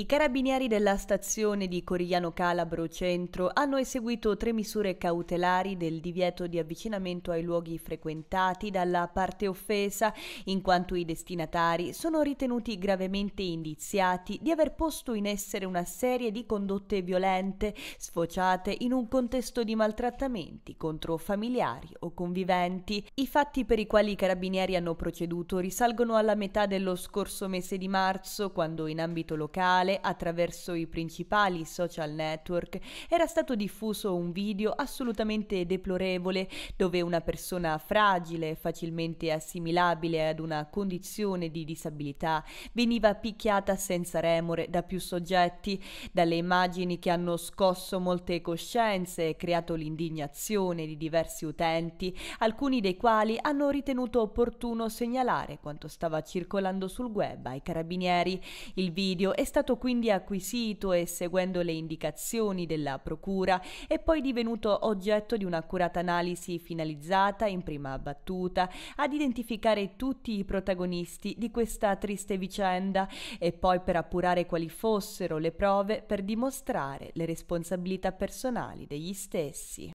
I carabinieri della stazione di Corigliano Calabro Centro hanno eseguito tre misure cautelari del divieto di avvicinamento ai luoghi frequentati dalla parte offesa, in quanto i destinatari sono ritenuti gravemente indiziati di aver posto in essere una serie di condotte violente, sfociate in un contesto di maltrattamenti contro familiari o conviventi. I fatti per i quali i carabinieri hanno proceduto risalgono alla metà dello scorso mese di marzo, quando in ambito locale sociale, attraverso i principali social network, era stato diffuso un video assolutamente deplorevole dove una persona fragile, facilmente assimilabile ad una condizione di disabilità, veniva picchiata senza remore da più soggetti, dalle immagini che hanno scosso molte coscienze e creato l'indignazione di diversi utenti, alcuni dei quali hanno ritenuto opportuno segnalare quanto stava circolando sul web ai carabinieri. Il video è stato quindi acquisito e seguendo le indicazioni della Procura, è poi divenuto oggetto di un'accurata analisi finalizzata in prima battuta ad identificare tutti i protagonisti di questa triste vicenda e poi per appurare quali fossero le prove per dimostrare le responsabilità personali degli stessi.